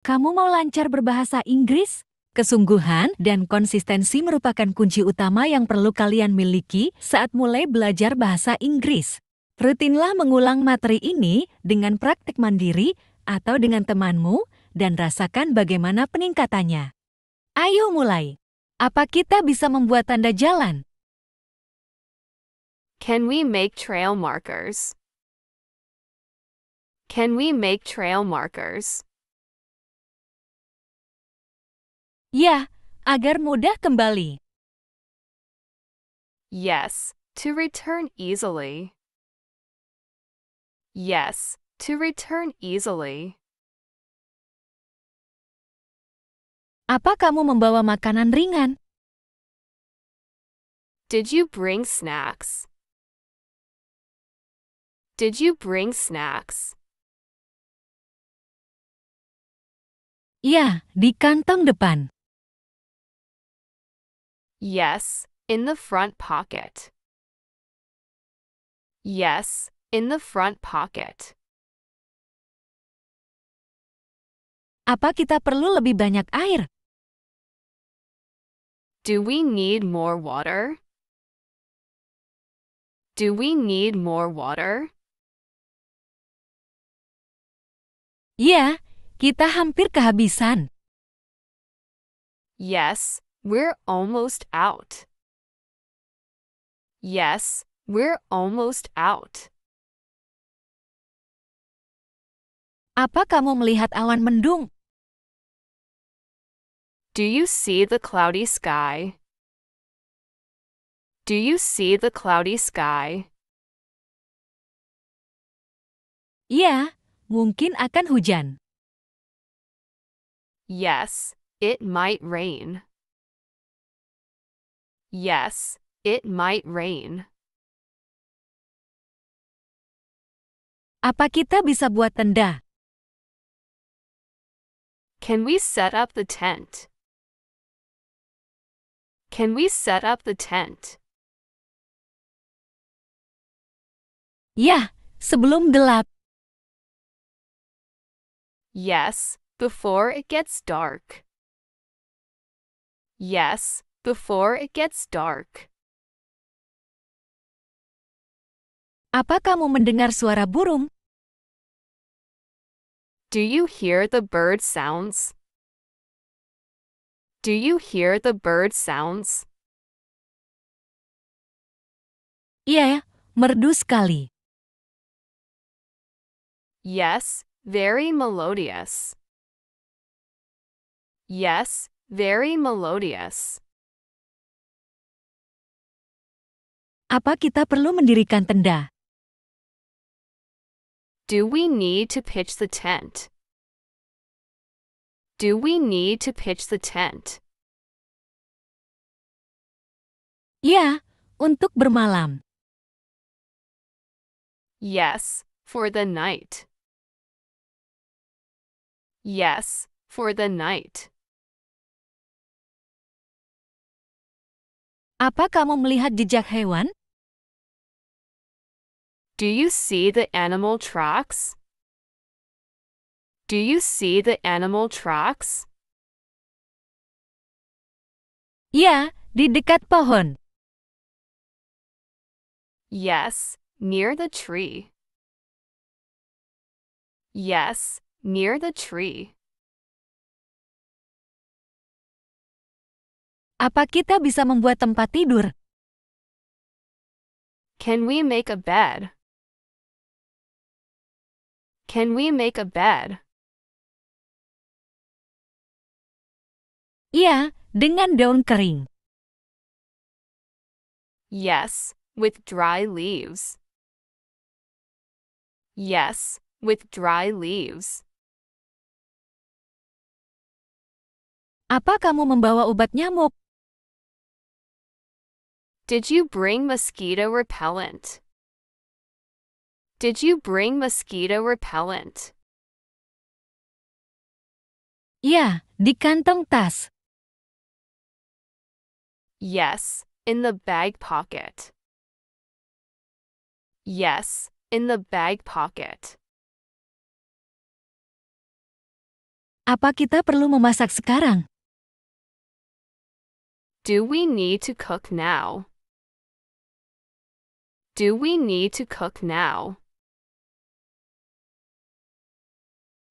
Kamu mau lancar berbahasa Inggris? Kesungguhan dan konsistensi merupakan kunci utama yang perlu kalian miliki saat mulai belajar bahasa Inggris. Rutinlah mengulang materi ini dengan praktik mandiri atau dengan temanmu dan rasakan bagaimana peningkatannya. Ayo mulai. Apa kita bisa membuat tanda jalan? Can we make trail markers? Can we make trail markers? Ya, agar mudah kembali. Yes, to return easily. Yes, to return easily. Apa kamu membawa makanan ringan? Did you bring snacks? Did you bring snacks? Ya, di kantong depan. Yes, in the front pocket. Yes, in the front pocket. Apa kita perlu lebih banyak air? Do we need more water? Do we need more water? Ya, kita hampir kehabisan. Yes, we're almost out. Yes, we're almost out. Apa kamu melihat awan mendung? Do you see the cloudy sky? Do you see the cloudy sky? Iya, mungkin akan hujan. Yes, it might rain. Yes, it might rain. Apa kita bisa buat tenda? Can we set up the tent? Can we set up the tent? Ya, sebelum gelap. Yes, before it gets dark. Yes, before it gets dark. Apa kamu mendengar suara burung? Do you hear the bird sounds? Do you hear the bird sounds? Iya, yeah, merdu sekali. Yes, very melodious. Yes, very melodious. Apa kita perlu mendirikan tenda? Do we need to pitch the tent? Do we need to pitch the tent? Ya, untuk bermalam. Yes, for the night. Yes, for the night. Apa kamu melihat jejak hewan? Do you see the animal tracks? Do you see the animal tracks? Ya, di dekat pohon. Yes, near the tree. Yes, near the tree. Apa kita bisa membuat tempat tidur? Can we make a bed? Can we make a bed? Iya, dengan daun kering. Yes, with dry leaves. Yes, with dry leaves. Apa kamu membawa obat nyamuk? Did you bring mosquito repellent? Did you bring mosquito repellent? Yeah, di kantong tas. Yes, in the bag pocket. Yes, in the bag pocket. Apa kita perlu memasak sekarang? Do we need to cook now? Do we need to cook now?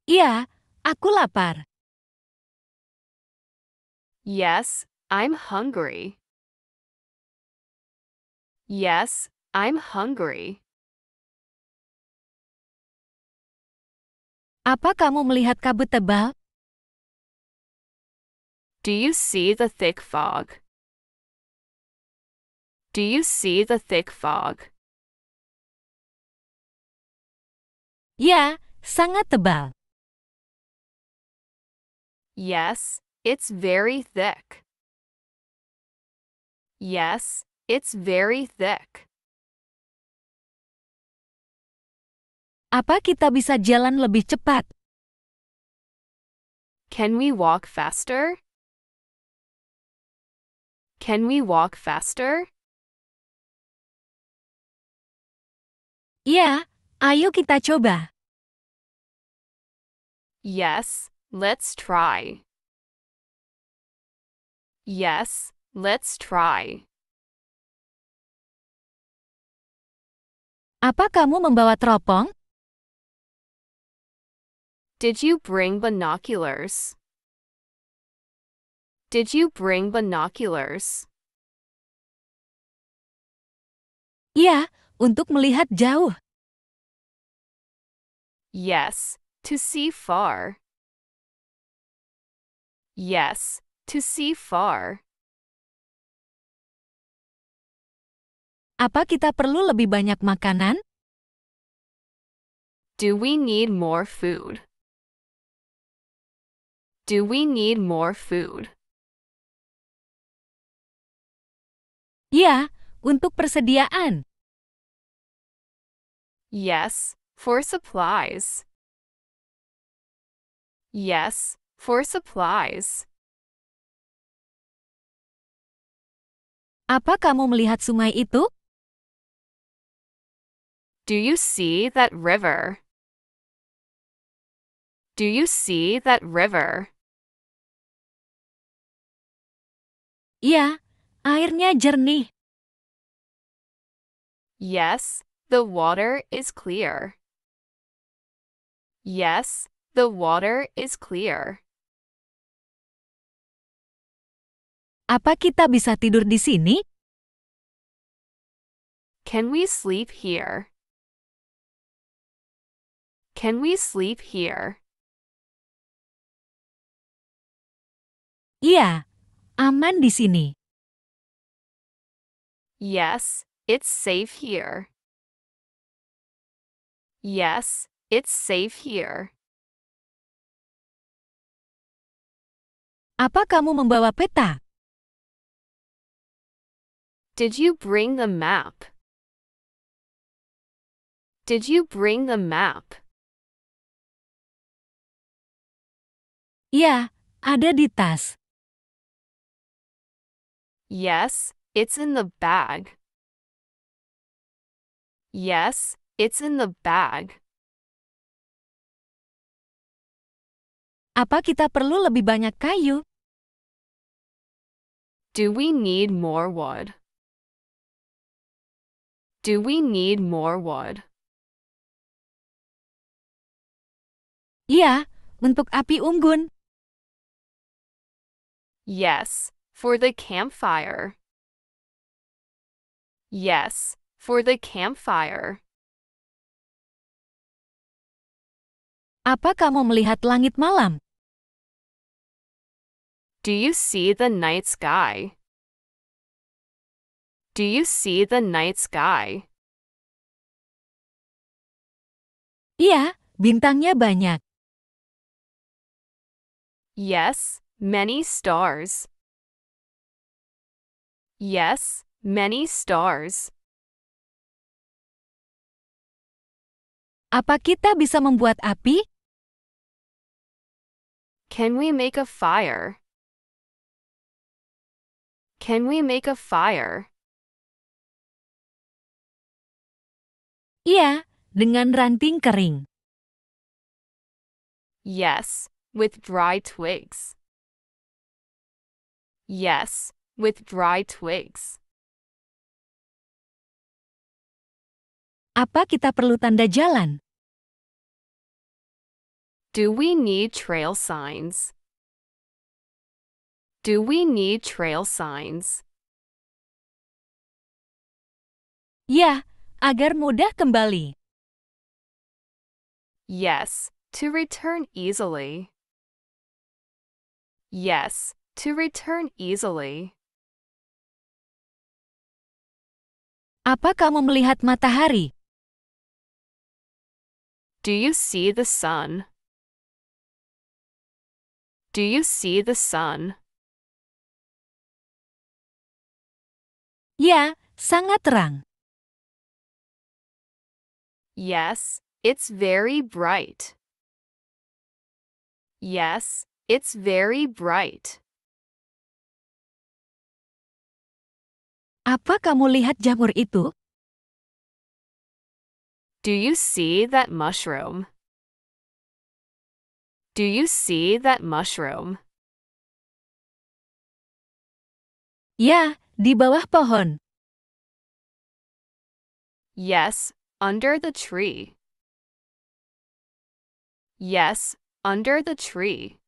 Iya, aku lapar. Yes, I'm hungry. Yes, I'm hungry. Apa kamu melihat kabut tebal? Do you see the thick fog? Do you see the thick fog? Ya, sangat tebal. Yes, it's very thick. Yes, it's very thick. Apa kita bisa jalan lebih cepat? Can we walk faster? Can we walk faster? yeah, ayo kita coba. Yes, Let's try. Yes, let's try. Apa kamu membawa teropong? Did you bring binoculars? Did you bring binoculars? Ya, untuk melihat jauh. Yes, to see far. Yes, to see far. Apa kita perlu lebih banyak makanan? Do we need more food? Do we need more food? Ya, untuk persediaan. Yes, for supplies. Yes, for supplies. Apa kamu melihat sungai itu? Do you see that river? Do you see that river? Ya, airnya jernih. Yes, the water is clear. Yes, the water is clear. Apa kita bisa tidur di sini? Can we sleep here? Can we sleep here? Iya, aman di sini. Yes, it's safe here. Yes, it's safe here. Apa kamu membawa peta? Did you bring the map? Did you bring the map? Yeah, ada di tas. Yes, it's in the bag. Yes, it's in the bag. Apa kita perlu lebih banyak kayu? Do we need more wood? Do we need more wood? Iya, untuk api unggun. Yes, for the campfire. Yes, for the campfire. Apa kamu melihat langit malam? Do you see the night sky? Do you see the night sky? Iya, bintangnya banyak. Yes, many stars. Yes, many stars. Apa kita bisa membuat api? Can we make a fire? Can we make a fire? Iya, dengan ranting kering. Yes, with dry twigs. Yes, with dry twigs. Apa kita perlu tanda jalan? Do we need trail signs? Do we need trail signs? Ya, agar mudah kembali. Yes, to return easily. Yes, to return easily. Apa kamu melihat matahari? Do you see the sun? Do you see the sun? Ya, sangat terang. Yes, it's very bright. Yes, it's very bright. Apa kamu lihat jamur itu? Do you see that mushroom? Do you see that mushroom? Ya, di bawah pohon. Yes, under the tree. Yes, under the tree.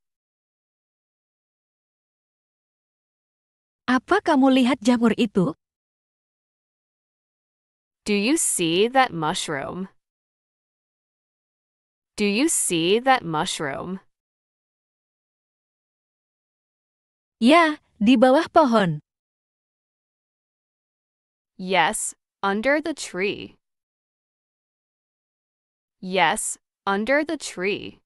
Apa kamu lihat jamur itu? Do you see that mushroom? Do you see that mushroom? Ya, di bawah pohon. Yes, under the tree. Yes, under the tree.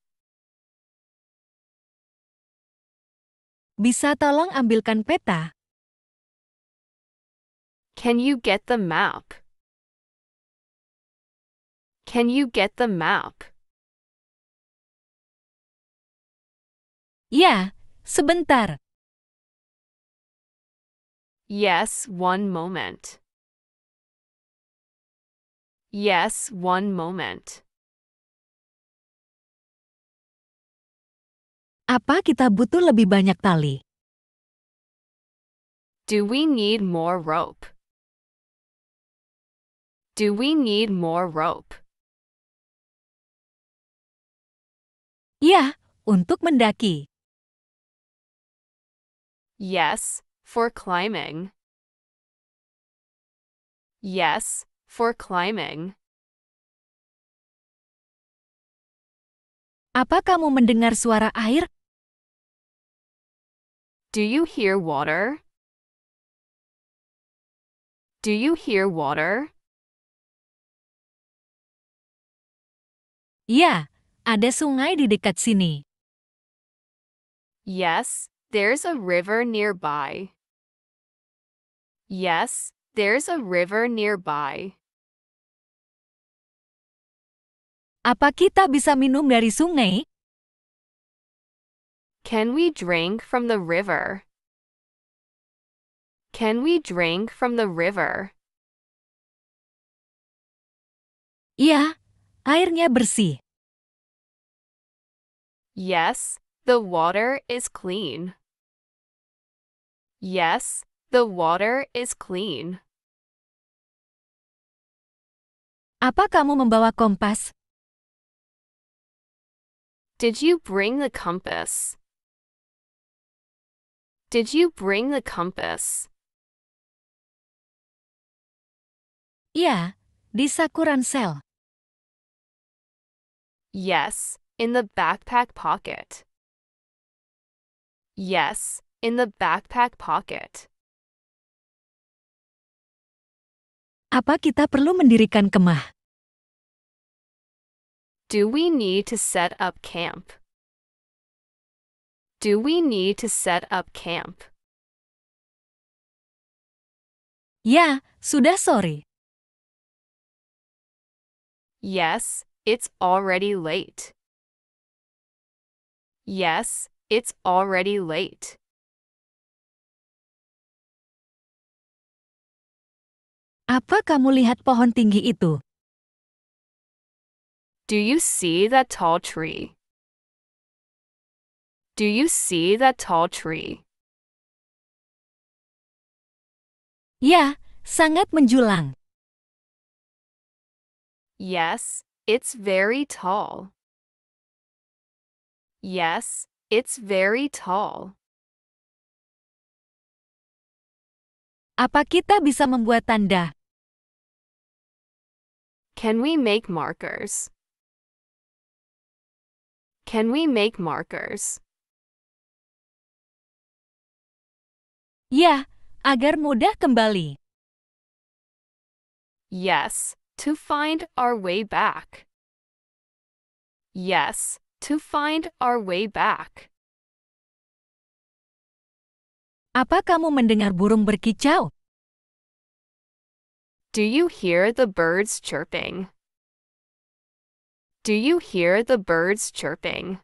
Bisa tolong ambilkan peta? Can you get the map? Can you get the map? Ya, sebentar. Yes, one moment. Yes, one moment. Apa kita butuh lebih banyak tali? Do we need more rope? Do we need more rope? Ya, untuk mendaki. Yes, for climbing. Yes, for climbing. Apa kamu mendengar suara air? Do you hear water? Do you hear water? Ya, ada sungai di dekat sini. Yes, there's a river nearby. Yes, there's a river nearby. Apa kita bisa minum dari sungai? Can we drink from the river? Can we drink from the river? Iya, airnya bersih. Yes, the water is clean. Yes, the water is clean. Apa kamu membawa kompas? Did you bring the compass? Did you bring the compass? Yeah, di sakuran sel. Yes, in the backpack pocket. Yes, in the backpack pocket. Apa kita perlu mendirikan kemah? Do we need to set up camp? do we need to set up camp? Yeah, sudah sorry. Yes, it's already late. Yes, it's already late. Apa kamu lihat pohon tinggi itu? Do you see that tall tree? Do you see that tall tree? Ya, sangat menjulang. Yes, it's very tall. Yes, it's very tall. Apa kita bisa membuat tanda? Can we make markers? Can we make markers? Ya, agar mudah kembali. Yes, to find our way back. Yes, to find our way back. Apa kamu mendengar burung berkicau? Do you hear the birds chirping? Do you hear the birds chirping?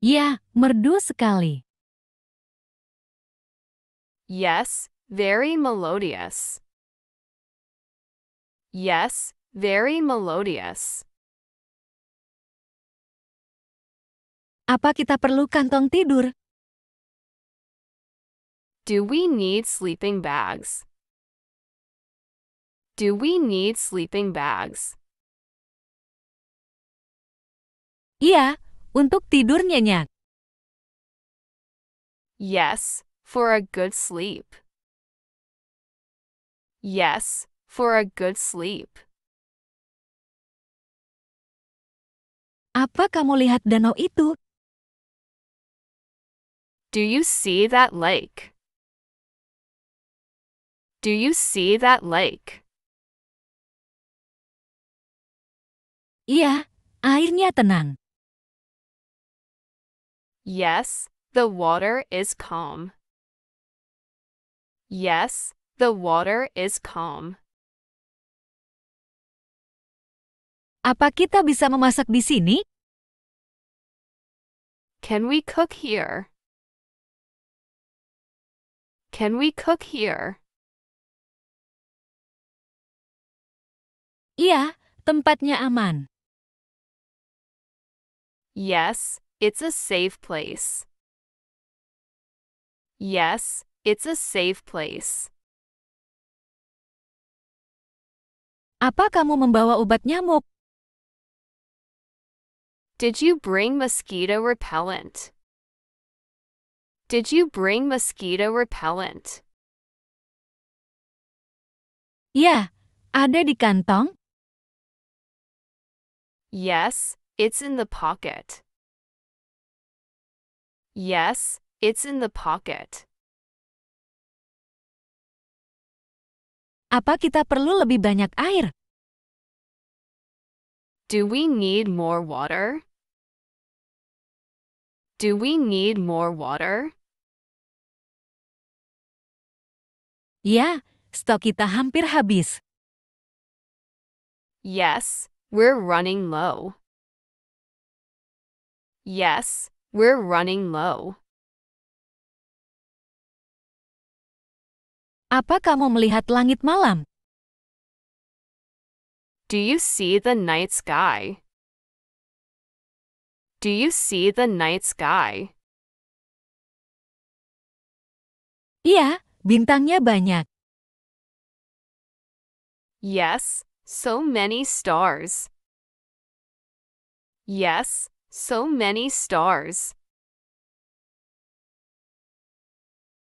Ya, merdu sekali. Yes, very melodious. Yes, very melodious. Apa kita perlu kantong tidur? Do we need sleeping bags? Do we need sleeping bags? Iya, untuk tidur nyenyak. Yes, for a good sleep. Yes, for a good sleep. Apa kamu lihat danau itu? Do you see that lake? Do you see that lake? Iya, airnya tenang. Yes, the water is calm. Yes, the water is calm. Apa kita bisa memasak di sini? Can we cook here? Can we cook here? Iya, tempatnya aman. Yes, it's a safe place. Yes, it's a safe place. Apa kamu membawa obat nyamuk? Did you bring mosquito repellent? Did you bring mosquito repellent? Ya, ada di kantong. Yes, it's in the pocket. Yes, it's in the pocket. Apa kita perlu lebih banyak air? Do we need more water? Do we need more water? Ya, stok kita hampir habis. Yes, we're running low. Yes, we're running low. Apa kamu melihat langit malam? Do you see the night sky? Do you see the night sky? Iya, bintangnya banyak. Yes, so many stars. Yes, so many stars.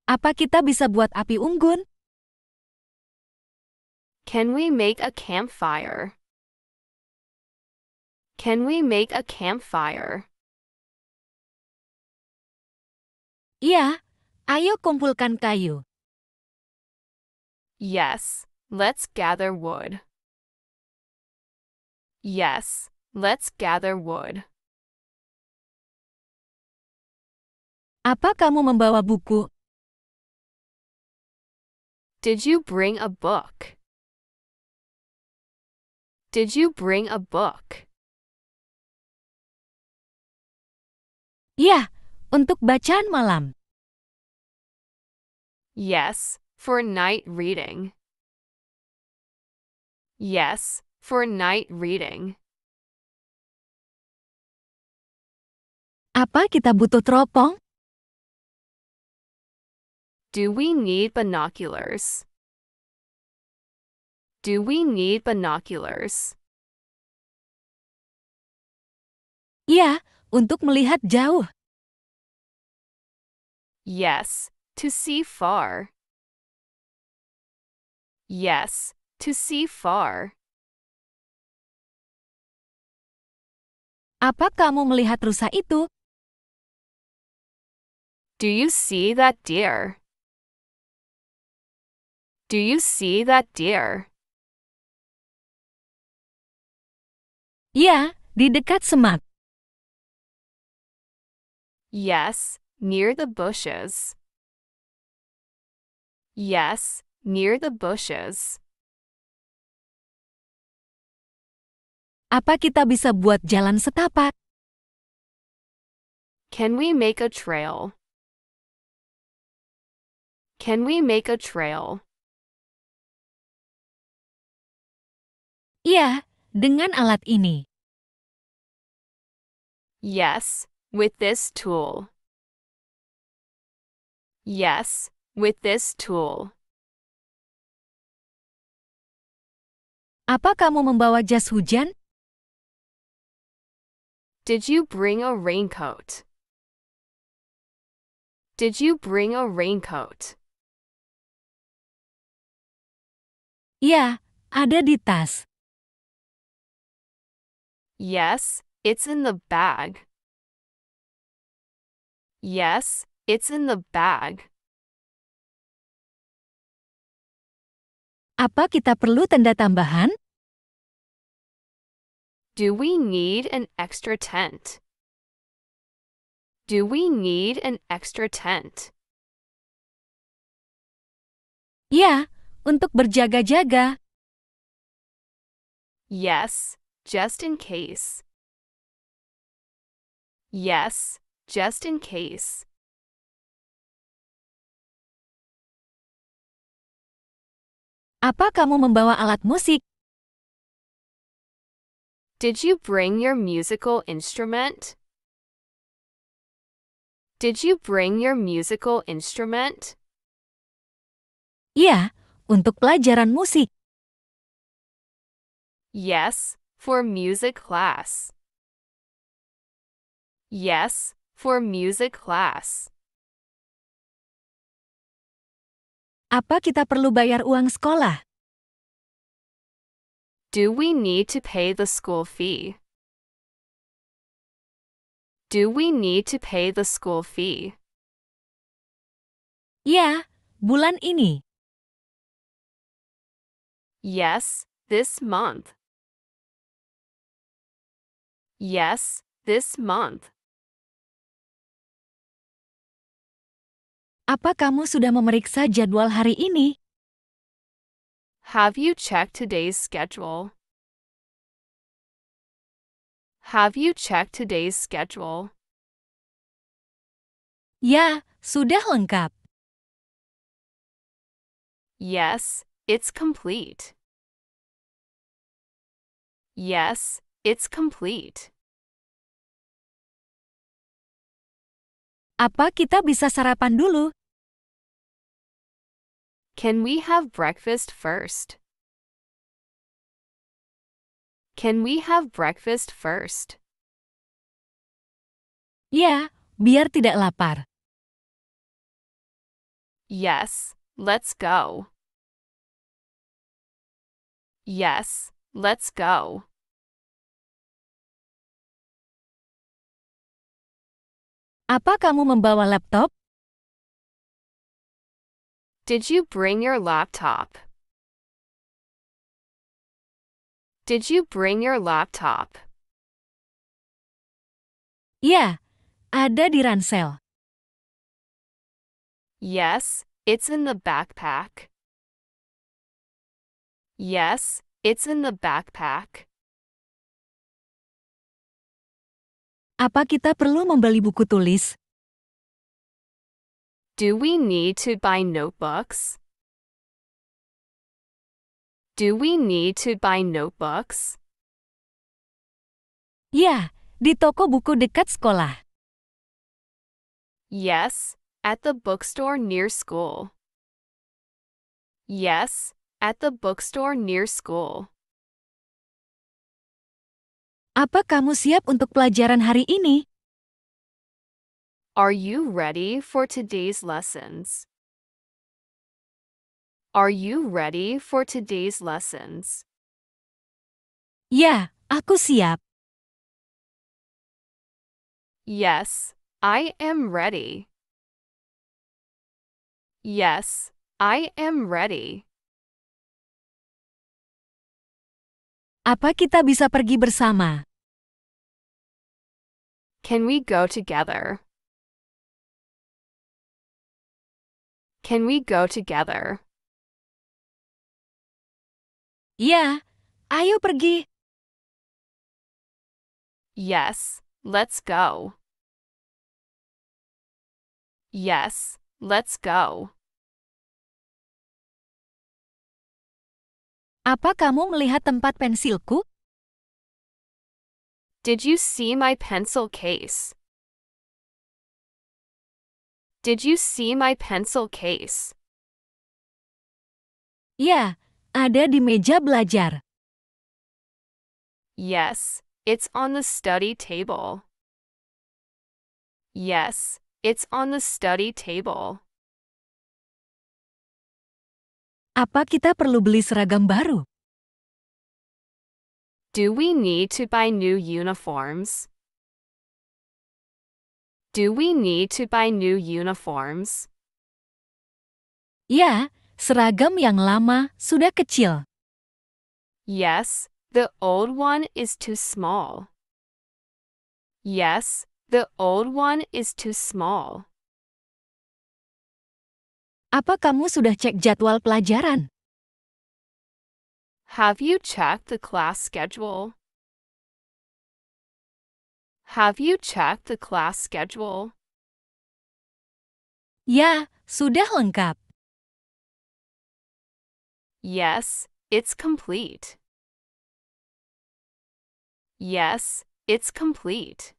Apa kita bisa buat api unggun? Can we make a campfire? Can we make a campfire? Iya, ayo kumpulkan kayu. Yes, let's gather wood. Yes, let's gather wood. Apa kamu membawa buku Did you bring a book? Did you bring a book? Yeah, untuk bacaan malam. Yes, for night reading. Yes, for night reading. Apa kita butuh teropong? Do we need binoculars? Do we need binoculars? Ya, untuk melihat jauh. Yes, to see far. Yes, to see far. Apa kamu melihat rusa itu? Do you see that deer? Do you see that deer? Yeah, di dekat semak. Yes, near the bushes. Yes, near the bushes. Apa kita bisa buat jalan setapak? Can we make a trail? Can we make a trail? Ya, dengan alat ini. Yes, with this tool. Yes, with this tool. Apa kamu membawa jas hujan? Did you bring a raincoat? Did you bring a raincoat? Ya, ada di tas. Yes, it's in the bag. Yes, it's in the bag. Apa kita perlu tenda tambahan? Do we need an extra tent? Do we need an extra tent? Ya, untuk berjaga-jaga. Yes, just in case. Yes, just in case. Apa kamu membawa alat musik? Did you bring your musical instrument? Did you bring your musical instrument? Iya, untuk pelajaran musik. Yes, for music class. Yes, for music class. Apa kita perlu bayar uang sekolah? Do we need to pay the school fee? Do we need to pay the school fee? Ya, bulan ini. Yes, this month. Yes, this month. Apa kamu sudah memeriksa jadwal hari ini? Have you checked today's schedule? Have you checked today's schedule? Ya, sudah lengkap. Yes, it's complete. Yes, it's complete. Apa kita bisa sarapan dulu? Can we have breakfast first? Can we have breakfast first? Ya, biar tidak lapar. Yes, let's go. Yes, let's go. Apa kamu membawa laptop? Did you bring your laptop? Did you bring your laptop? Ya, ada di ransel. Yes, it's in the backpack. Yes, it's in the backpack. Apa kita perlu membeli buku tulis? Do we need to buy notebooks? Do we need to buy notebooks? Ya, di toko buku dekat sekolah. Yes, at the bookstore near school. Yes, at the bookstore near school. Apa kamu siap untuk pelajaran hari ini? Are you ready for today's lessons? Are you ready for today's lessons? Ya, aku siap. Yes, I am ready. Yes, I am ready. Apa kita bisa pergi bersama? Can we go together? Can we go together? Ya, ayo pergi. Yes, let's go. Yes, let's go. Apa kamu melihat tempat pensilku? Did you see my pencil case? Did you see my pencil case? Ya, ada di meja belajar. Yes, it's on the study table. Yes, it's on the study table. Apa kita perlu beli seragam baru? Do we need to buy new uniforms? Do we need to buy new uniforms? Ya, seragam yang lama sudah kecil. Yes, the old one is too small. Yes, the old one is too small. Apa kamu sudah cek jadwal pelajaran? Have you checked the class schedule? Have you checked the class schedule? Ya, sudah lengkap. Yes, it's complete. Yes, it's complete.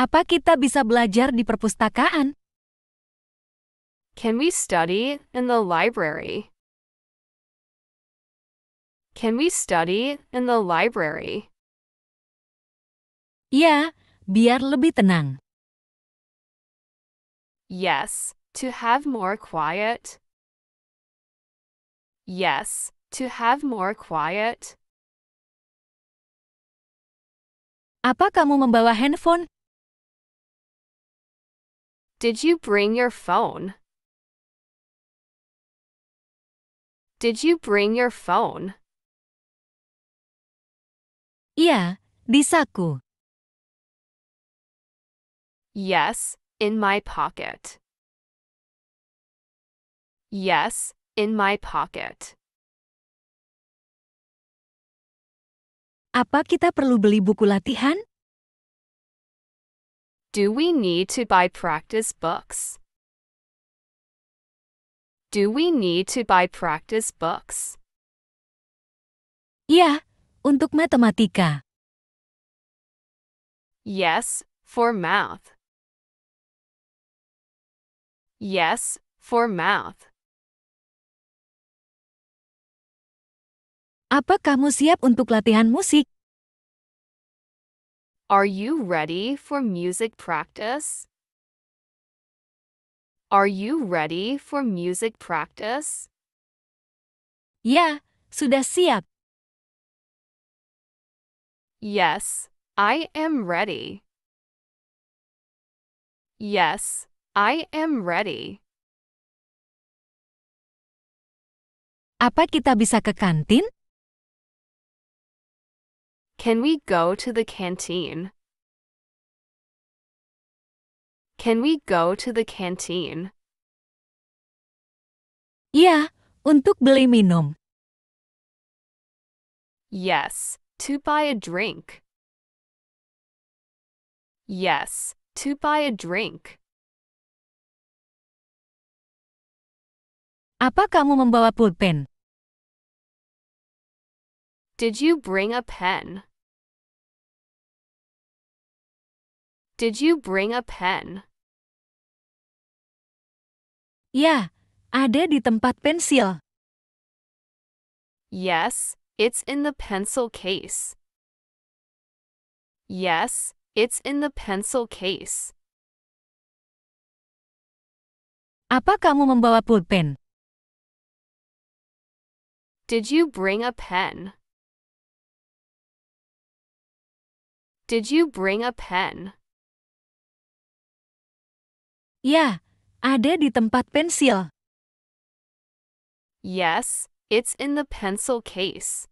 Apa kita bisa belajar di perpustakaan? Can we study in the library? Can we study in the library? Ya, biar lebih tenang. Yes, to have more quiet. Yes, to have more quiet. Apa kamu membawa handphone? Did you bring your phone? Did you bring your phone? Iya, di saku. Yes, in my pocket. Yes, in my pocket. Apa kita perlu beli buku latihan? Do we need to buy practice books? Do we need to buy practice books? Yeah, untuk matematika. Yes, for math. Yes, for math. Apa kamu siap untuk latihan musik? Are you ready for music practice? Are you ready for music practice? Yeah, sudah siap. Yes, I am ready. Yes, I am ready. Apa kita bisa ke kantin? Can we go to the canteen? Can we go to the canteen? Yeah, untuk beli minum. Yes, to buy a drink. Yes, to buy a drink. Apa kamu membawa pulpen? Did you bring a pen? Did you bring a pen? Ya, ada di tempat pensil. Yes, it's in the pencil case. Yes, it's in the pencil case. Apa kamu membawa pulpen? Did you bring a pen? Did you bring a pen? Ya, ada di tempat pensil. Yes, it's in the pencil case.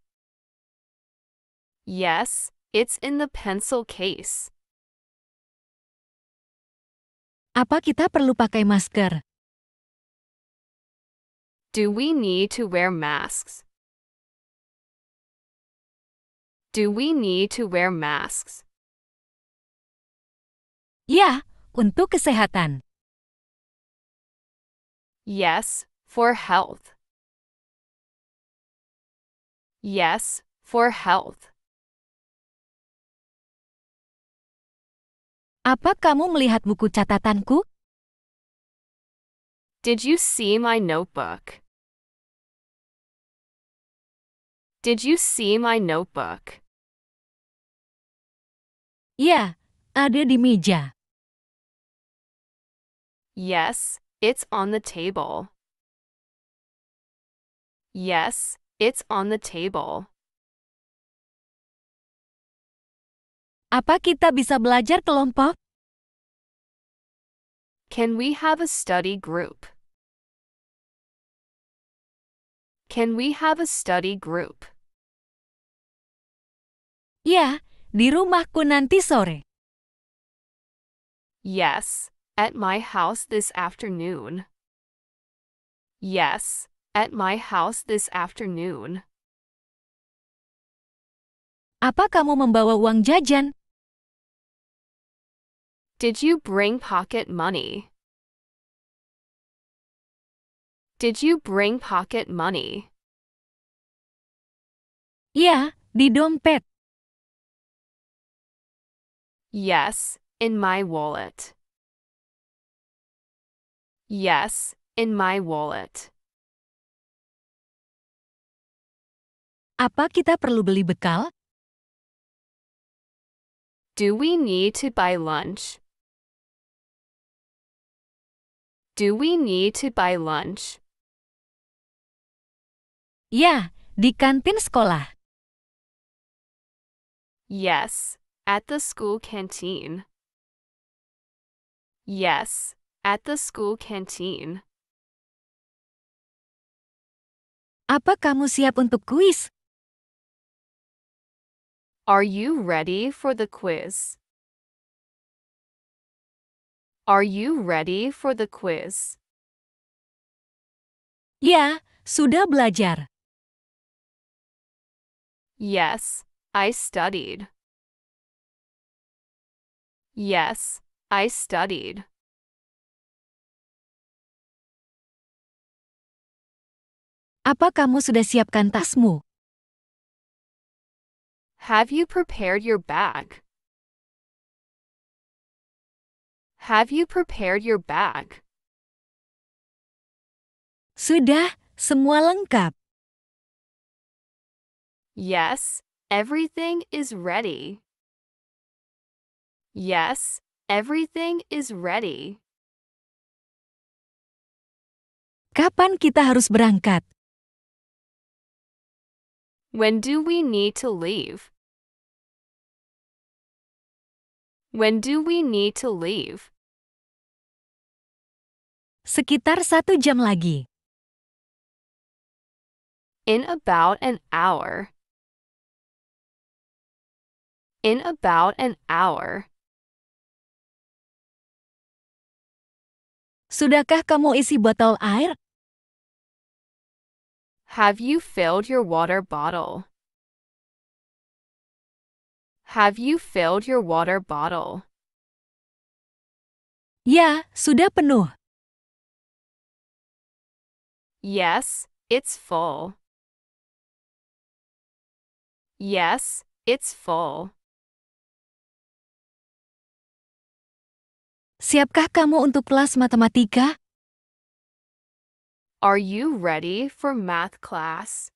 Yes, it's in the pencil case. Apa kita perlu pakai masker? Do we need to wear masks? Do we need to wear masks? Ya, untuk kesehatan. Yes, for health. Yes, for health. Apa kamu melihat buku catatanku? Did you see my notebook? Did you see my notebook? Ya, ada di meja. Yes, it's on the table. Yes, it's on the table. Apa kita bisa belajar kelompok? Can we have a study group? Can we have a study group? Ya, di rumahku nanti sore. Yes, at my house this afternoon. Yes, at my house this afternoon. Apa kamu membawa uang jajan? Did you bring pocket money? Did you bring pocket money? Iya, di dompet. Yes, in my wallet. Yes, in my wallet. Apa kita perlu beli bekal? Do we need to buy lunch? Do we need to buy lunch? Ya, di kantin sekolah. Yes, at the school canteen. Yes, At the school canteen. Apa kamu siap untuk kuis? Are you ready for the quiz? Are you ready for the quiz? Ya, sudah belajar. Yes, I studied. Yes, I studied. Apa kamu sudah siapkan tasmu? Have you prepared your bag? Have you prepared your bag? Sudah, semua lengkap. Yes, everything is ready. Yes, everything is ready. Kapan kita harus berangkat? When do we need to leave? When do we need to leave? Sekitar satu jam lagi. In about an hour. In about an hour. Sudahkah kamu isi botol air? Have you filled your water bottle? Have you filled your water bottle? Ya, sudah penuh. Yes, it's full. Yes, it's full. Siapkah kamu untuk kelas matematika? Are you ready for math class?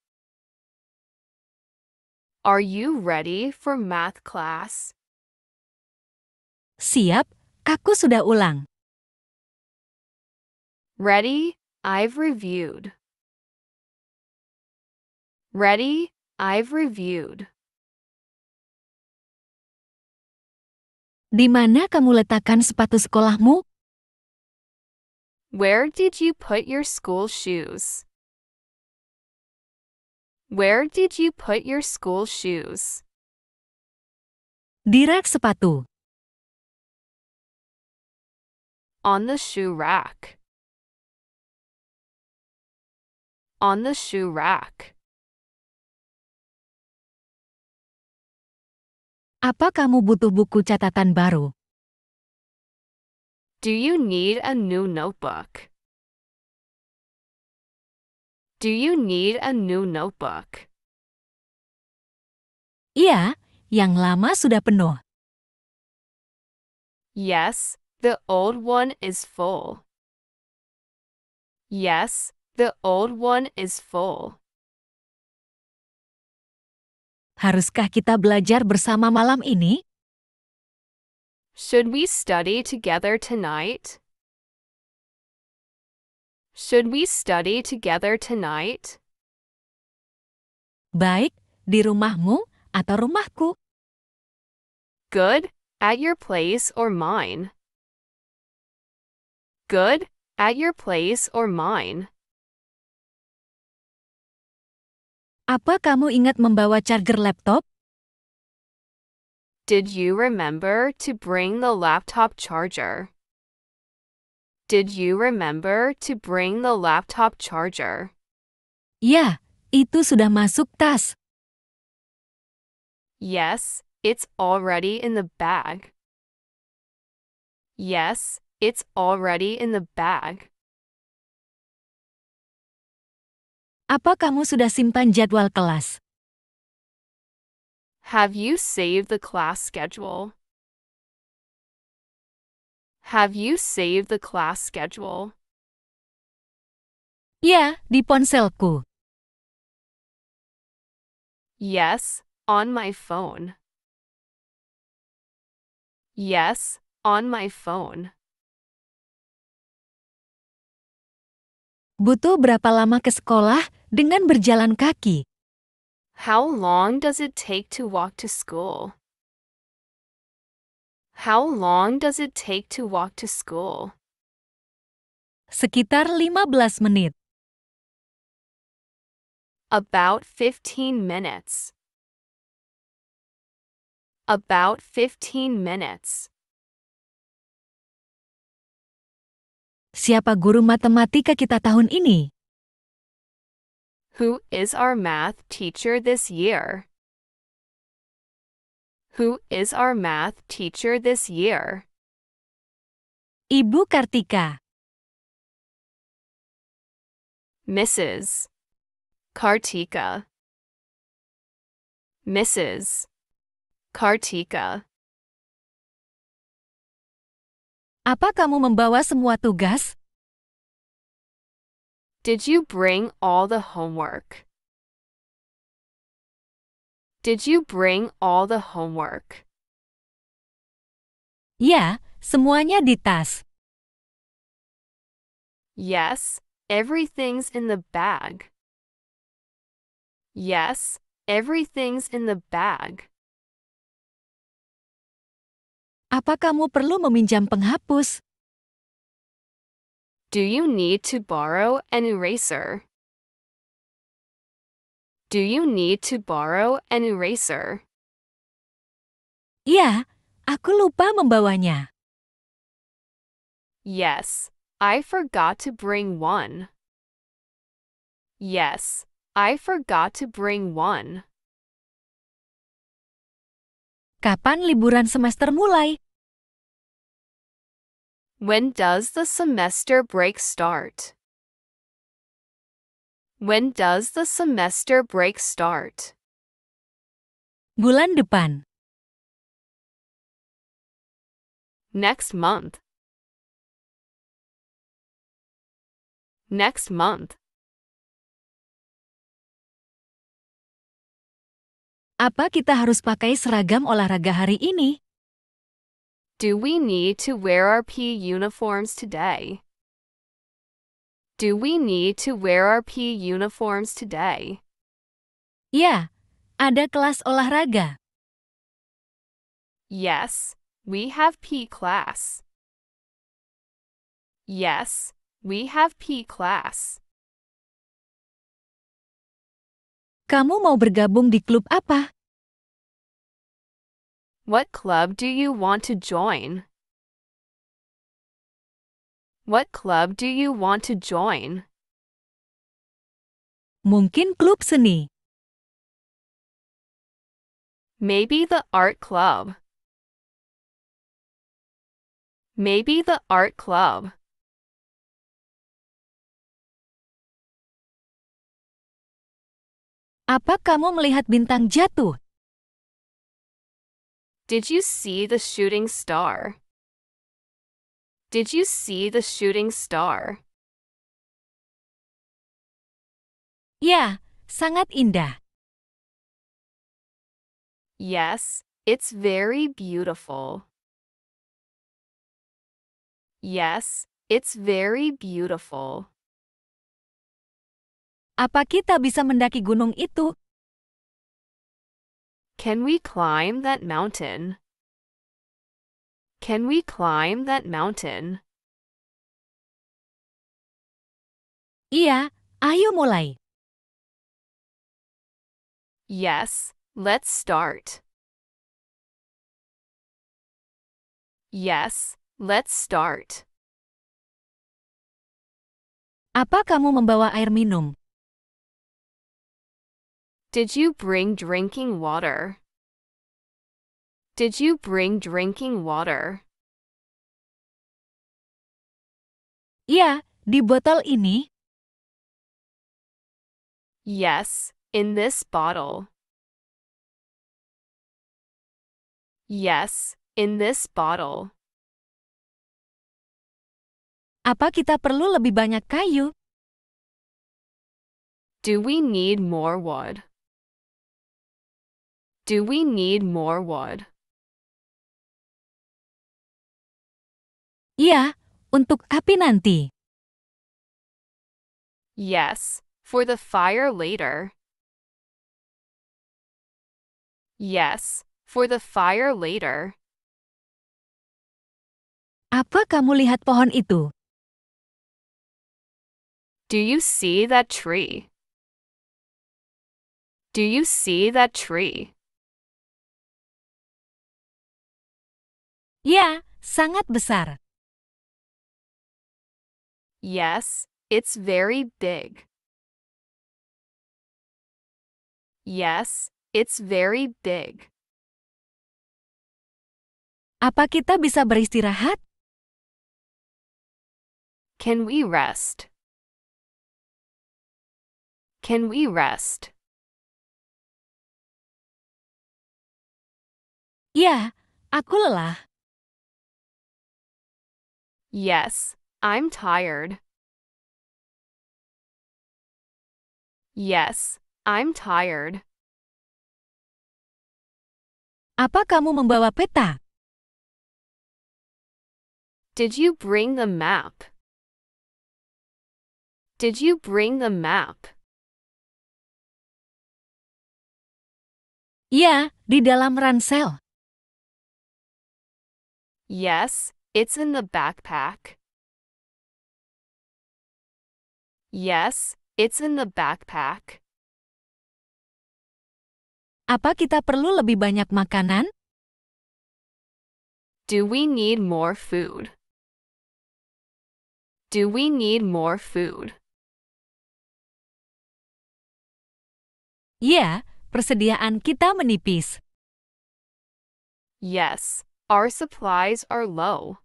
Are you ready for math class? Siap, aku sudah ulang. Ready, I've reviewed. Ready, I've reviewed. Di mana kamu letakkan sepatu sekolahmu? Where did you put your school shoes? Where did you put your school shoes? Di rak sepatu. On the shoe rack. On the shoe rack. Apa kamu butuh buku catatan baru? Do you need a new notebook? Do you need a new notebook? Iya, yang lama sudah penuh. Yes, the old one is full. Yes, the old one is full. Haruskah kita belajar bersama malam ini? Should we study together tonight? Should we study together tonight? Baik, di rumahmu atau rumahku. Good, at your place or mine. Good, at your place or mine. Apa kamu ingat membawa charger laptop? Did you remember to bring the laptop charger? Did you remember to bring the laptop charger? Yeah, itu sudah masuk tas. Yes, it's already in the bag. Yes, it's already in the bag. Apa kamu sudah simpan jadwal kelas? Have you saved the class schedule? Have you saved the class schedule? Yeah, di ponselku. Yes, on my phone. Yes, on my phone. Butuh berapa lama ke sekolah dengan berjalan kaki? How long does it take to walk to school? How long does it take to walk to school? Sekitar 15 menit. About 15 minutes. About 15 minutes. Siapa guru matematika kita tahun ini? Who is our math teacher this year? Who is our math teacher this year? Ibu Kartika. Mrs. Kartika. Mrs. Kartika. Apa kamu membawa semua tugas? Did you bring all the homework? Did you bring all the homework? Yeah, semuanya di tas. Yes, everything's in the bag. Yes, everything's in the bag. Apa kamu perlu meminjam penghapus? Do you need to borrow an eraser? Do you need to borrow an eraser? Yeah, aku lupa membawanya. Yes, I forgot to bring one. Yes, I forgot to bring one. Kapan liburan semester mulai? When does the semester break start? When does the semester break start? Bulan depan. Next month. Next month. Apa kita harus pakai seragam olahraga hari ini? Do we need to wear our P uniforms today? Do we need to wear our P uniforms today? Yeah, ada kelas olahraga. Yes, we have P class. Yes, we have P class. Kamu mau bergabung di klub apa? What club do you want to join? What club do you want to join? Mungkin klub seni. Maybe the art club. Maybe the art club. Apa kamu melihat bintang jatuh? Did you see the shooting star? Did you see the shooting star? Yeah, sangat indah. Yes, it's very beautiful. Yes, it's very beautiful. Apa kita bisa mendaki gunung itu? Can we climb that mountain? Can we climb that mountain? Iya, ayo mulai. Yes, let's start. Yes, let's start. Apa kamu membawa air minum? Did you bring drinking water? Did you bring drinking water? Yeah, di botol ini. Yes, in this bottle. Yes, in this bottle. Apa kita perlu lebih banyak kayu? Do we need more wood? Do we need more wood? Iya, untuk api nanti. Yes, for the fire later. Yes, for the fire later. Apa kamu lihat pohon itu? Do you see that tree? Do you see that tree? Ya, sangat besar. Yes, it's very big. Yes, it's very big. Apa kita bisa beristirahat? Can we rest? Can we rest? Ya, aku lelah. Yes, I'm tired. Yes, I'm tired. Apa kamu membawa peta? Did you bring the map? Did you bring the map? Ya, di dalam ransel. Yes, it's in the backpack. Yes, it's in the backpack. Apa kita perlu lebih banyak makanan? Do we need more food? Do we need more food? Yeah, persediaan kita menipis. Yes, our supplies are low.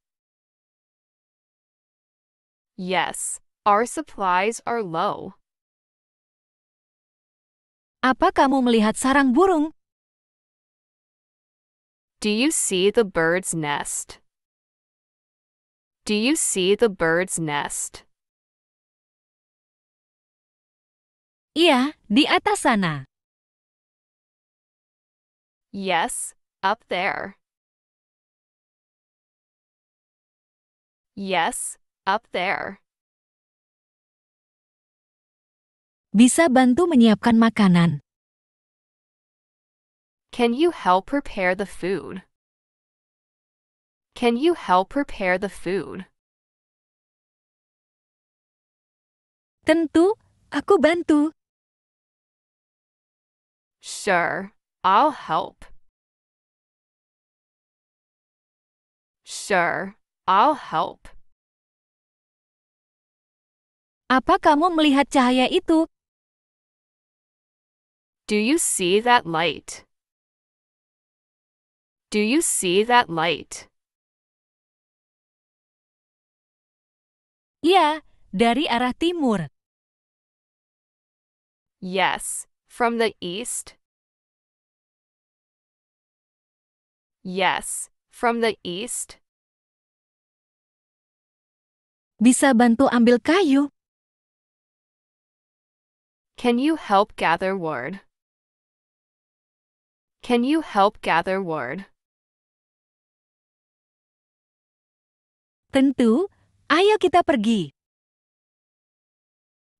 Yes, our supplies are low. Apa kamu melihat sarang burung? Do you see the bird's nest? Do you see the bird's nest? Iya, di atas sana. Yes, up there. Yes, up there. Bisa bantu menyiapkan makanan. Can you help prepare the food? Can you help prepare the food? Tentu, aku bantu. Sure, I'll help. Sure, I'll help. Apa kamu melihat cahaya itu? Do you see that light? Do you see that light? Iya, dari arah timur. Yes, from the east. Yes, from the east. Bisa bantu ambil kayu? Can you help gather wood? Can you help gather wood? Tentu, ayo kita pergi.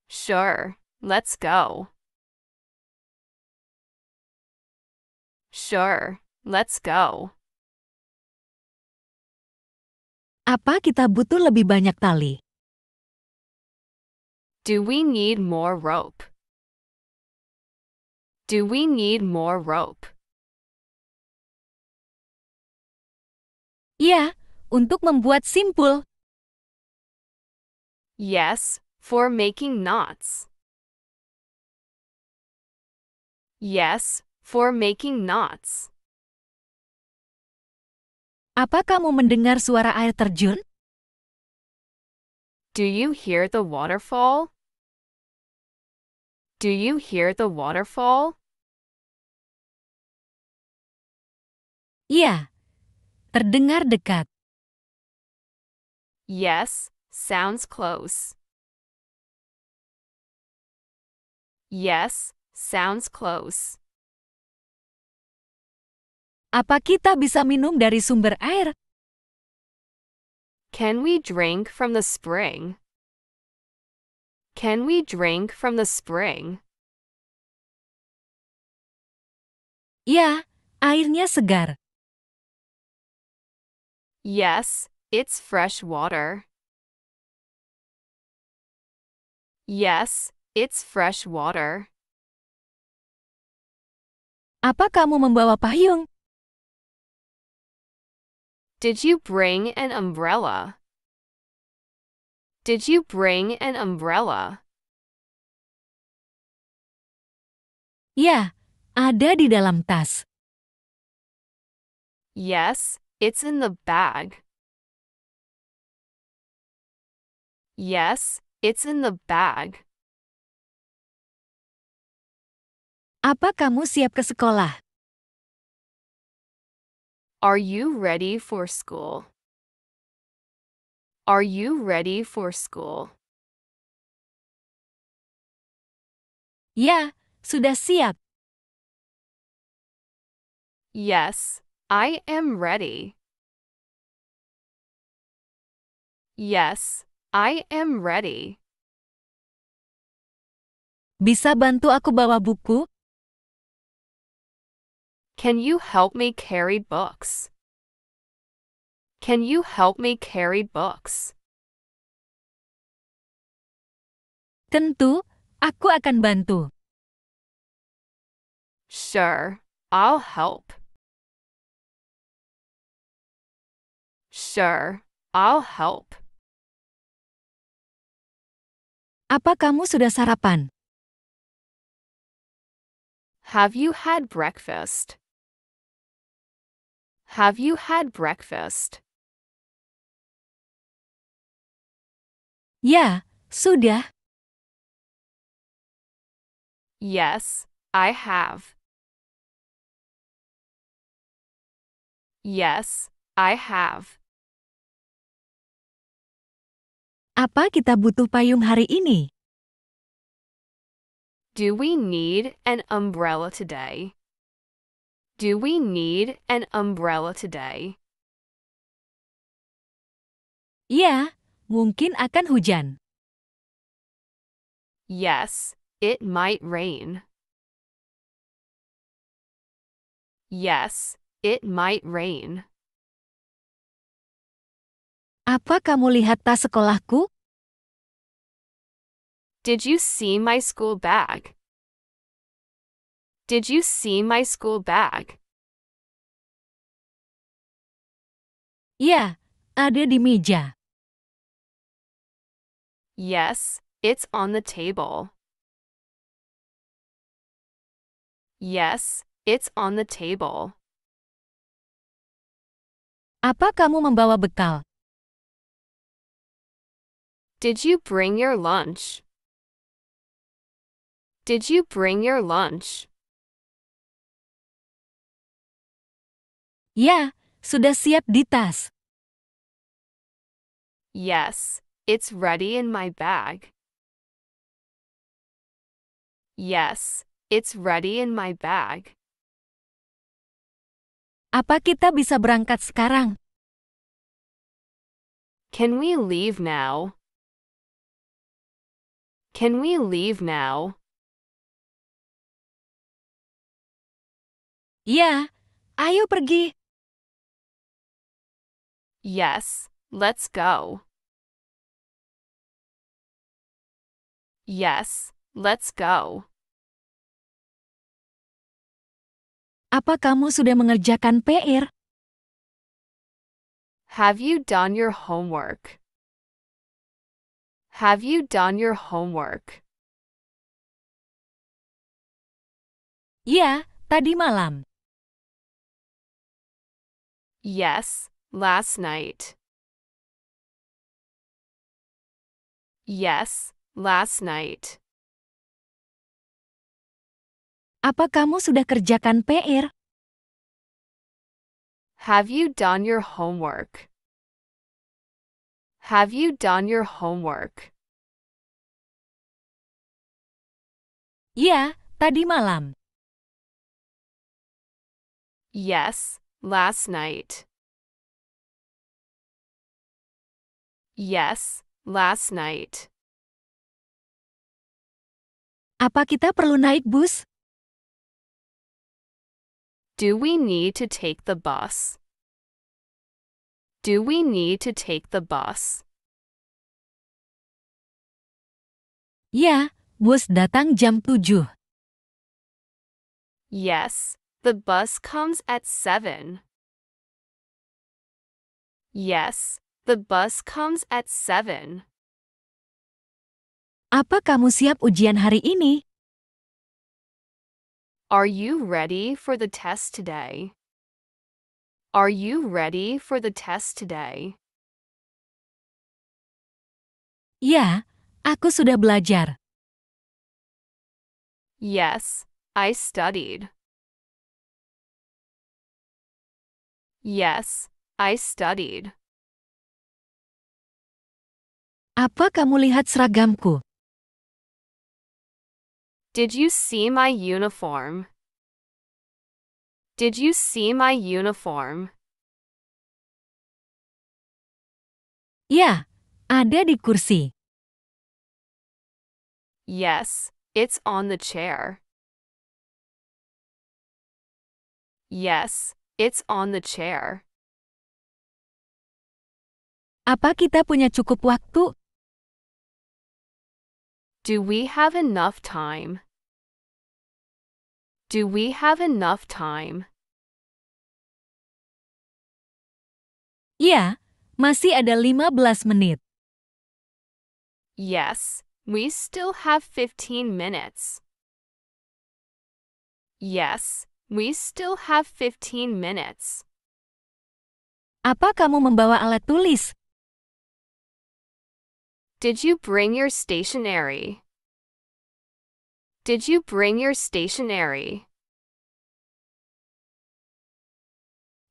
Sure, let's go. Sure, let's go. Apa kita butuh lebih banyak tali? Do we need more rope? Do we need more rope? Ya, untuk membuat simpul. Yes, for making knots. Yes, for making knots. Apa kamu mendengar suara air terjun? Do you hear the waterfall? Do you hear the waterfall? Iya, terdengar dekat. Yes, sounds close. Yes, sounds close. Apa kita bisa minum dari sumber air? Can we drink from the spring? Can we drink from the spring? Ya, airnya segar. Yes, it's fresh water. Yes, it's fresh water. Apa kamu membawa payung? Did you bring an umbrella? Did you bring an umbrella? Yeah, ada di dalam tas. Yes, it's in the bag. Yes, it's in the bag. Apa kamu siap ke sekolah? Are you ready for school? Are you ready for school? Yeah, sudah siap. Yes, I am ready. Yes, I am ready. Bisa bantu aku bawa buku? Can you help me carry books? Can you help me carry books? Tentu, aku akan bantu. Sure, I'll help. Sure, I'll help. Apa kamu sudah sarapan? Have you had breakfast? Have you had breakfast? Ya, sudah. Yes, I have. Yes, I have. Apa kita butuh payung hari ini? Do we need an umbrella today? Do we need an umbrella today? Iya, mungkin akan hujan. Yes, it might rain. Yes, it might rain. Apa kamu lihat tas sekolahku? Did you see my school bag? Did you see my school bag? Yeah, ada di meja. Yes, it's on the table. Yes, it's on the table. Apa kamu membawa bekal? Did you bring your lunch? Did you bring your lunch? Ya, sudah siap di tas. Yes, it's ready in my bag. Yes, it's ready in my bag. Apa kita bisa berangkat sekarang? Can we leave now? Can we leave now? Ya, ayo pergi. Yes, let's go. Yes, let's go. Apa kamu sudah mengerjakan PR? Have you done your homework? Have you done your homework? Iya, tadi malam. Yes, Last night. Yes, last night. Apa kamu sudah kerjakan PR? Have you done your homework? Have you done your homework? Iya, tadi malam. Yes, last night. Yes, last night. Apa kita perlu naik bus? Do we need to take the bus? Do we need to take the bus? Ya, bus datang jam 7. Yes, the bus comes at 7. Yes, the bus comes at 7. Apa kamu siap ujian hari ini? Are you ready for the test today? Are you ready for the test today? Ya, aku sudah belajar. Yes, I studied. Yes, I studied. Apa kamu lihat seragamku? Did you see my uniform? Did you see my uniform? Ya, ada di kursi. Yes, it's on the chair. Yes, it's on the chair. Apa kita punya cukup waktu? Do we have enough time? Do we have enough time? Yeah, masih ada 15 menit. Yes, we still have 15 minutes. Yes, we still have 15 minutes. Apa kamu membawa alat tulis? Did you bring your stationery? Did you bring your stationery?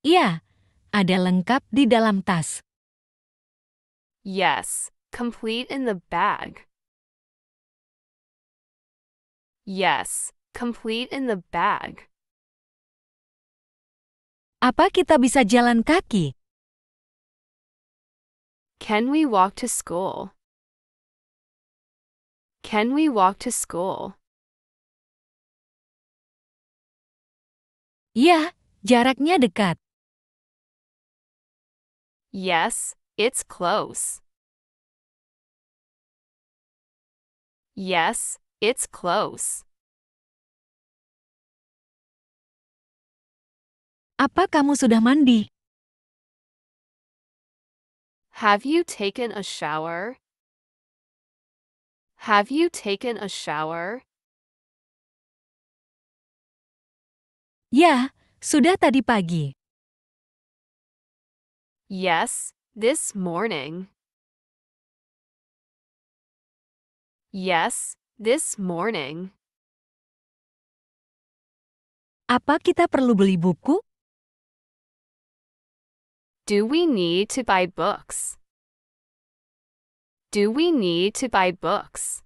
Yeah, ada lengkap di dalam tas. Yes, complete in the bag. Yes, complete in the bag. Apa kita bisa jalan kaki? Can we walk to school? Can we walk to school? Ya, jaraknya dekat. Yes, it's close. Yes, it's close. Apa kamu sudah mandi? Have you taken a shower? Have you taken a shower? Yeah, sudah tadi pagi. Yes, this morning. Yes, this morning. Apa kita perlu beli buku? Do we need to buy books? Do we need to buy books?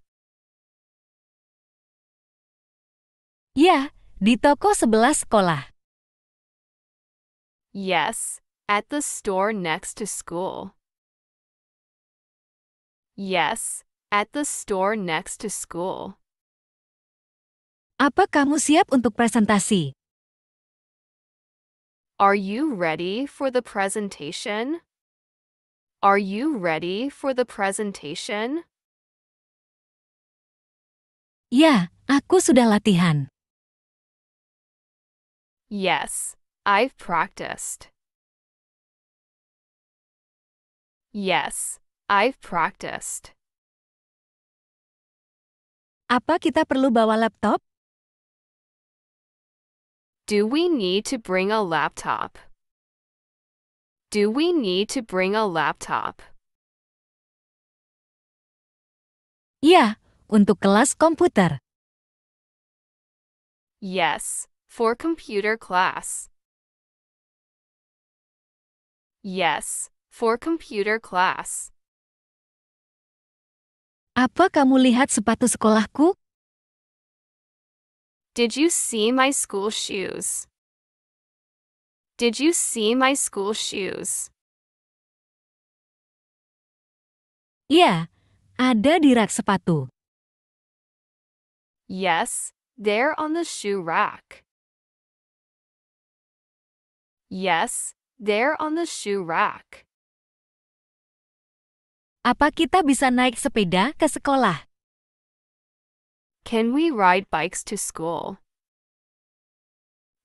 Ya, di toko sebelah sekolah. Yes, at the store next to school. Yes, at the store next to school. Apa kamu siap untuk presentasi? Are you ready for the presentation? Are you ready for the presentation? Ya, aku sudah latihan. Yes, I've practiced. Yes, I've practiced. Apa kita perlu bawa laptop? Do we need to bring a laptop? Do we need to bring a laptop? Ya, untuk kelas komputer. Yes, for computer class. Yes, for computer class. Apa kamu lihat sepatu sekolahku? Did you see my school shoes? Did you see my school shoes? Yeah, ada di rak sepatu. Yes, they're on the shoe rack. Yes, they're on the shoe rack. Apa kita bisa naik sepeda ke sekolah? Can we ride bikes to school?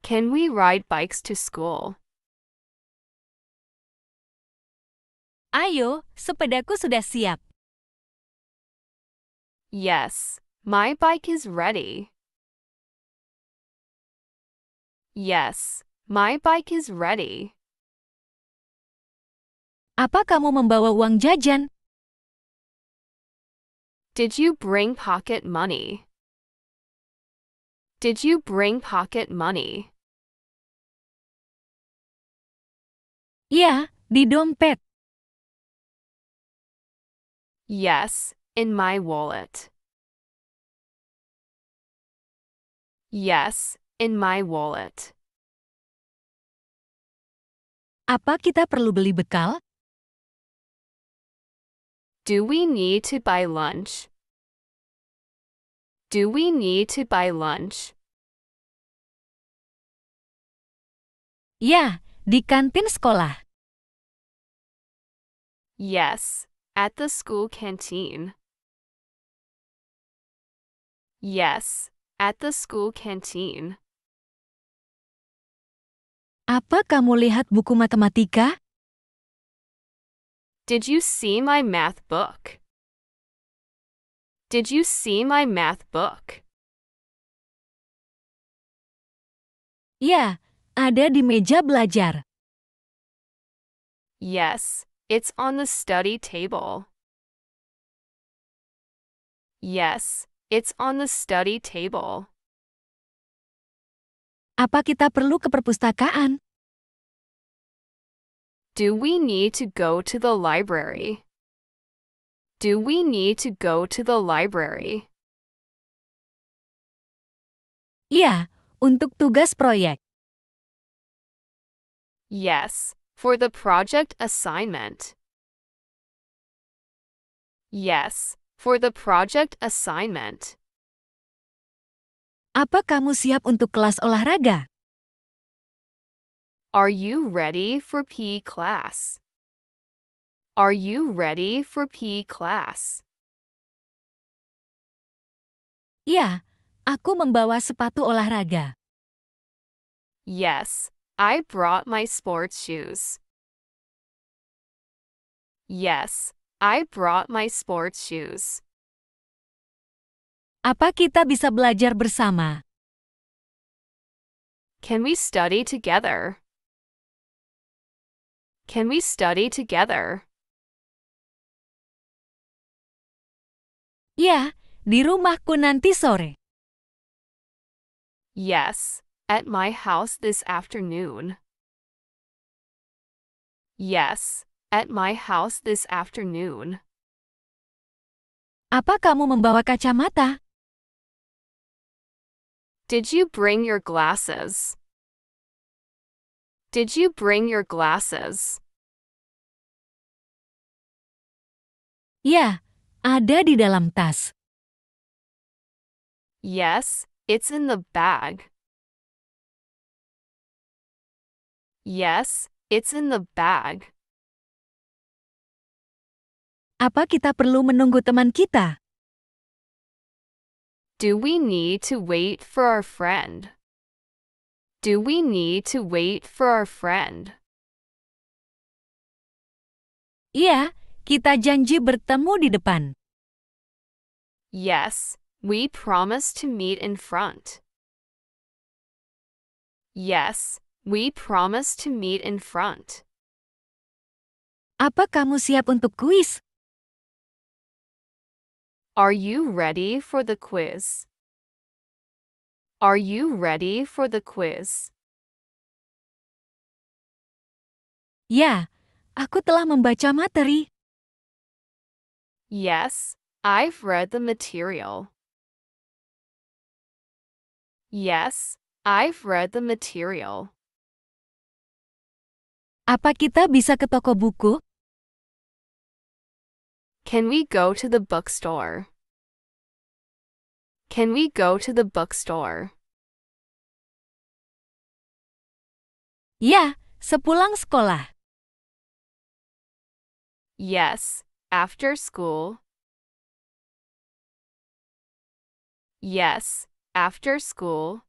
Can we ride bikes to school? Ayo, sepedaku sudah siap. Yes, my bike is ready. Yes, my bike is ready. Apa kamu membawa uang jajan? Did you bring pocket money? Did you bring pocket money? Ya, di dompet. Yes, in my wallet. Yes, in my wallet. Apa kita perlu beli bekal? Do we need to buy lunch? Do we need to buy lunch? Ya, di kantin sekolah. Yes, at the school canteen. Yes, at the school canteen. Apa kamu lihat buku matematika? Did you see my math book? Did you see my math book? Ya, ada di meja belajar. Yes, it's on the study table. Yes, it's on the study table. Apa kita perlu ke perpustakaan? Do we need to go to the library? Do we need to go to the library? Iya, untuk tugas proyek. Yes, for the project assignment. Yes, for the project assignment. Apa kamu siap untuk kelas olahraga? Are you ready for P class? Are you ready for P class? Iya, aku membawa sepatu olahraga. Yes, I brought my sports shoes. Yes, I brought my sports shoes. Apa kita bisa belajar bersama? Can we study together? Can we study together? Ya, di rumahku nanti sore. Yes, at my house this afternoon. Yes, at my house this afternoon. Apa kamu membawa kacamata? Did you bring your glasses? Did you bring your glasses? Ya, ada di dalam tas. Yes, it's in the bag. Yes, it's in the bag. Apa kita perlu menunggu teman kita? Do we need to wait for our friend? Do we need to wait for our friend? Iya, kita janji bertemu di depan. Yes, we promise to meet in front. Yes, we promise to meet in front. Apa kamu siap untuk kuis? Are you ready for the quiz? Are you ready for the quiz? Ya, aku telah membaca materi. Yes, I've read the material. Yes, I've read the material. Apa kita bisa ke toko buku? Can we go to the bookstore? Can we go to the bookstore? Ya, sepulang sekolah. Yes, after school. Yes, after school.